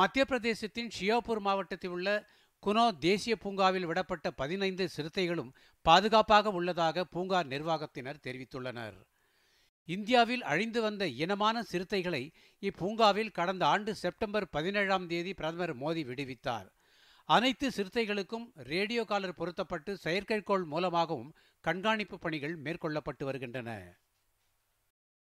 மத்திய பிரதேசத்தின் ஷியோபூர் மாவட்டத்தில் உள்ள குனோ தேசிய பூங்காவில் விடப்பட்ட பதினைந்து சிறுத்தைகளும் பாதுகாப்பாக உள்ளதாக பூங்கா நிர்வாகத்தினர் தெரிவித்துள்ளனர் இந்தியாவில் அழிந்து வந்த இனமான சிறுத்தைகளை இப்பூங்காவில் கடந்த ஆண்டு செப்டம்பர் பதினேழாம் தேதி பிரதமர் மோடி விடுவித்தார் அனைத்து சிறுத்தைகளுக்கும் ரேடியோ காலர் பொருத்தப்பட்டு செயற்கைக்கோள் மூலமாகவும் கண்காணிப்பு பணிகள் மேற்கொள்ளப்பட்டு வருகின்றன